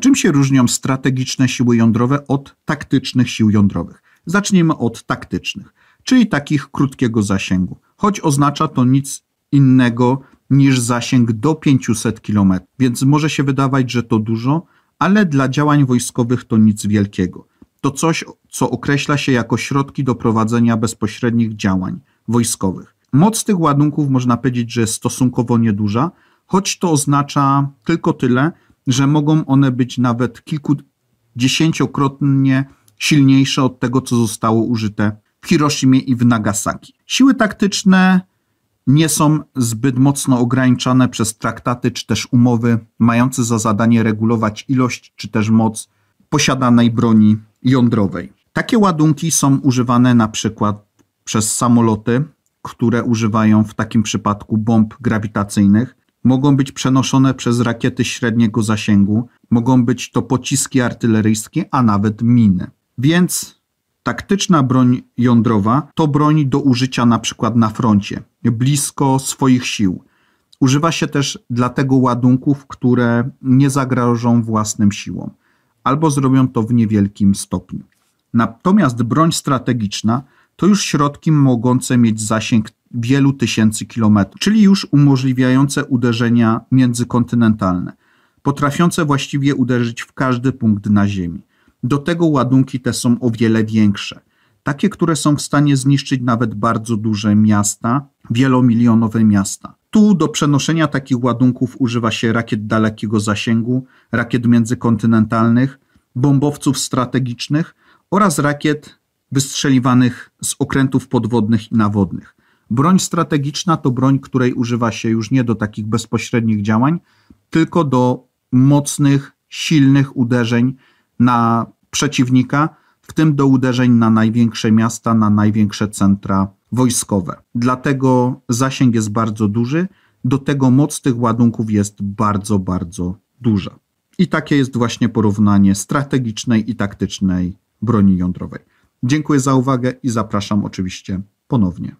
Czym się różnią strategiczne siły jądrowe od taktycznych sił jądrowych? Zacznijmy od taktycznych, czyli takich krótkiego zasięgu, choć oznacza to nic innego niż zasięg do 500 km, więc może się wydawać, że to dużo, ale dla działań wojskowych to nic wielkiego. To coś, co określa się jako środki do prowadzenia bezpośrednich działań wojskowych. Moc tych ładunków można powiedzieć, że jest stosunkowo nieduża, choć to oznacza tylko tyle, że mogą one być nawet kilkudziesięciokrotnie silniejsze od tego, co zostało użyte w Hiroshimie i w Nagasaki. Siły taktyczne nie są zbyt mocno ograniczane przez traktaty czy też umowy mające za zadanie regulować ilość czy też moc posiadanej broni jądrowej. Takie ładunki są używane na przykład przez samoloty, które używają w takim przypadku bomb grawitacyjnych, mogą być przenoszone przez rakiety średniego zasięgu, mogą być to pociski artyleryjskie, a nawet miny. Więc taktyczna broń jądrowa to broń do użycia na przykład na froncie, blisko swoich sił. Używa się też dlatego ładunków, które nie zagrożą własnym siłom, albo zrobią to w niewielkim stopniu. Natomiast broń strategiczna to już środki mogące mieć zasięg wielu tysięcy kilometrów, czyli już umożliwiające uderzenia międzykontynentalne, potrafiące właściwie uderzyć w każdy punkt na Ziemi. Do tego ładunki te są o wiele większe. Takie, które są w stanie zniszczyć nawet bardzo duże miasta, wielomilionowe miasta. Tu do przenoszenia takich ładunków używa się rakiet dalekiego zasięgu, rakiet międzykontynentalnych, bombowców strategicznych oraz rakiet wystrzeliwanych z okrętów podwodnych i nawodnych. Broń strategiczna to broń, której używa się już nie do takich bezpośrednich działań, tylko do mocnych, silnych uderzeń na przeciwnika, w tym do uderzeń na największe miasta, na największe centra wojskowe. Dlatego zasięg jest bardzo duży, do tego moc tych ładunków jest bardzo, bardzo duża. I takie jest właśnie porównanie strategicznej i taktycznej broni jądrowej. Dziękuję za uwagę i zapraszam oczywiście ponownie.